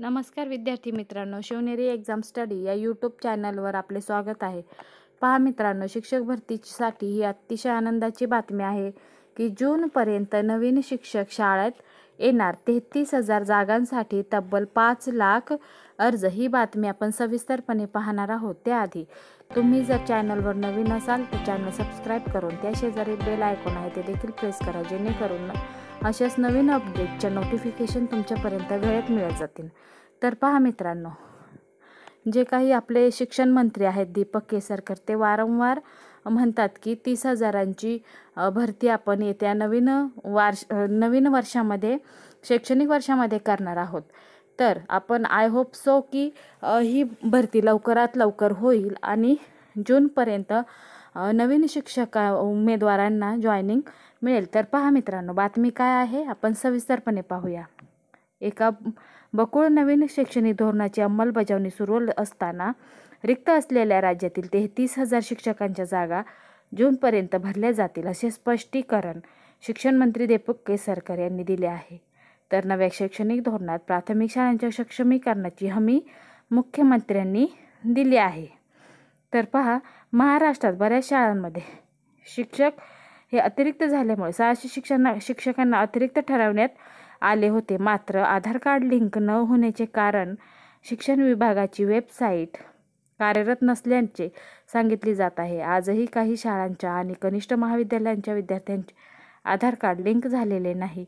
नमस्कार विद्यार्थी मित्रांनो शिवनेरी एक्झाम स्टडी या यूट्यूब चॅनलवर आपले स्वागत आहे पहा मित्रांनो शिक्षक भरतीसाठी ही अतिशय आनंदाची बातमी आहे की जूनपर्यंत नवीन शिक्षक शाळेत येणार तेहतीस हजार जागांसाठी तब्बल पाच लाख अर्ज ही बातमी आपण सविस्तरपणे पाहणार आहोत त्याआधी तुम्ही जर चॅनलवर नवीन असाल तर चॅनल सबस्क्राईब करून त्या शेजारी बेल आयकॉन आहे ते देखील प्रेस करा जेणेकरून अशाच नवीन अपडेटच्या नोटिफिकेशन तुमच्यापर्यंत वेळेत मिळत जातील तर पहा मित्रांनो जे काही आपले शिक्षण मंत्री आहेत दीपक केसरकर ते वारंवार म्हणतात की तीस हजारांची भरती आपण येत्या नवीन वार्ष नवीन वर्षामध्ये शैक्षणिक वर्षामध्ये करणार आहोत तर आपण आय होप सो की ही भरती लवकरात लवकर होईल आणि जूनपर्यंत नवीन शिक्षक उमेदवारांना जॉईनिंग मिळेल तर पहा मित्रांनो बातमी काय आहे आपण सविस्तरपणे पाहूया एका बकुळ नवीन शैक्षणिक धोरणाची अंमलबजावणी सुरू असताना रिक्त असलेल्या राज्यातील तेहतीस हजार शिक्षकांच्या जागा जूनपर्यंत भरल्या जातील असे स्पष्टीकरण शिक्षण मंत्री दीपक केसरकर यांनी दिले आहे तर नव्या शैक्षणिक धोरणात प्राथमिक शाळांच्या सक्षमीकरणाची हमी मुख्यमंत्र्यांनी दिली आहे तर पहा महाराष्ट्रात बऱ्याच शाळांमध्ये शिक्षक हे अतिरिक्त झाल्यामुळे सहाशे शिक्षणा शिक्षकांना अतिरिक्त ठरवण्यात आले होते मात्र आधार कार्ड लिंक न होण्याचे कारण शिक्षण विभागाची वेबसाईट कार्यरत नसल्याचे सांगितले जात आहे आजही काही शाळांच्या आणि कनिष्ठ महाविद्यालयांच्या विद्यार्थ्यांचे आधार कार्ड लिंक झालेले नाही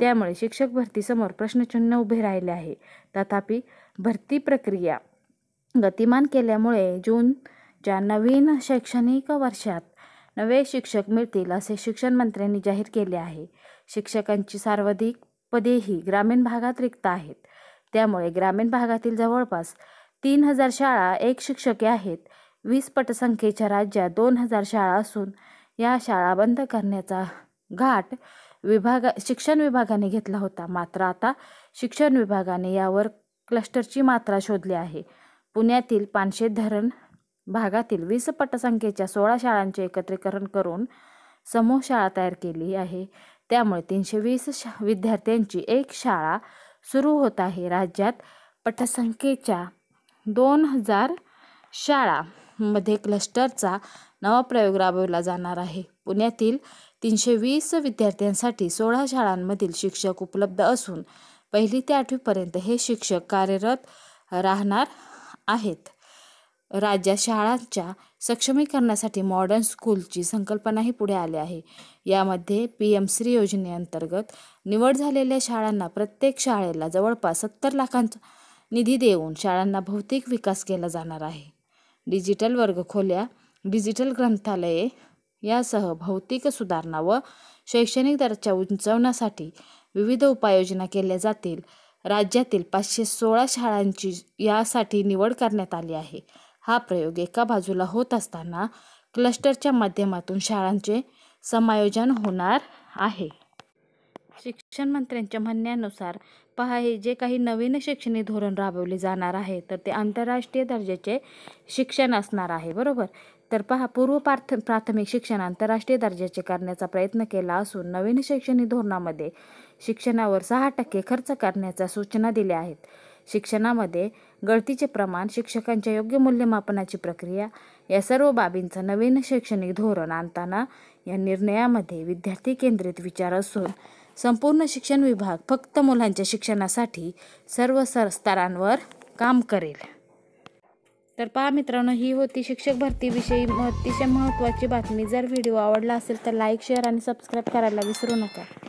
त्यामुळे शिक्षक भरतीसमोर प्रश्नचिन्ह उभे राहिले आहे तथापि भरती प्रक्रिया गतिमान केल्यामुळे जूनच्या नवीन शैक्षणिक वर्षात नवे शिक्षक मिळतील असे शिक्षण मंत्र्यांनी जाहीर केले आहे शिक्षकांची सर्वाधिक पदेही ग्रामीण भागात रिक्त आहेत त्यामुळे ग्रामीण भागातील जवळपास तीन हजार शाळा एक शिक्षके आहेत वीस पटसंख्येच्या राज्यात दोन हजार शाळा असून या शाळा बंद करण्याचा घाट विभाग शिक्षण विभागाने घेतला होता मात्र आता शिक्षण विभागाने यावर क्लस्टरची मात्रा शोधली आहे पुण्यातील पानशे धरण भागातील वीस पटसंख्येच्या सोळा शाळांचे एकत्रीकरण करून समूह शाळा तयार केली आहे त्यामुळे तीनशे वीस शा विद्यार्थ्यांची एक शाळा सुरू होत आहे राज्यात पटसंख्येच्या दोन हजार शाळामध्ये क्लस्टरचा नवा प्रयोग राबवला जाणार आहे पुण्यातील तीनशे वीस विद्यार्थ्यांसाठी सोळा शाळांमधील शिक्षक उपलब्ध असून पहिली ते आठवीपर्यंत हे शिक्षक कार्यरत राहणार आहेत राज्यात शाळांच्या सक्षमीकरणासाठी मॉडर्न स्कूलची संकल्पनाही पुढे आली आहे यामध्ये पी एम श्री योजनेअंतर्गत निवड झालेल्या शाळांना प्रत्येक शाळेला जवळपास सत्तर लाखांचा निधी देऊन शाळांना भौतिक विकास केला जाणार आहे डिजिटल खोल्या डिजिटल ग्रंथालये यासह भौतिक सुधारणा व शैक्षणिक दर्जा उंचवण्यासाठी विविध उपाययोजना केल्या जातील राज्यातील पाचशे सोळा शाळांची यासाठी निवड करण्यात आली आहे हा प्रयोग एका बाजूला होत असताना क्लस्टरच्या माध्यमातून शाळांचे समायोजन होणार आहे शिक्षण मंत्र्यांच्या म्हणण्यानुसार पहा हे जे काही नवीन शैक्षणिक धोरण राबवले जाणार आहे तर ते आंतरराष्ट्रीय दर्जाचे शिक्षण असणार आहे बरोबर तर पहा पूर्व पार्थ प्राथमिक शिक्षण आंतरराष्ट्रीय दर्जाचे करण्याचा प्रयत्न केला असून नवीन शैक्षणिक धोरणामध्ये शिक्षणावर सहा टक्के खर्च करण्याच्या सूचना दिल्या आहेत शिक्षणामध्ये गळतीचे प्रमाण शिक्षकांच्या योग्य मूल्यमापनाची प्रक्रिया या सर्व बाबींचं नवीन शैक्षणिक धोरण आणताना या निर्णयामध्ये विद्यार्थी केंद्रित विचार असून संपूर्ण शिक्षण विभाग फक्त मुलांच्या शिक्षणासाठी सर्व सर स्तरांवर काम करेल तर पहा मित्रांनो ही होती शिक्षक भरतीविषयी अतिशय महत्त्वाची बातमी जर व्हिडिओ आवडला असेल तर लाईक शेअर आणि सबस्क्राईब करायला विसरू नका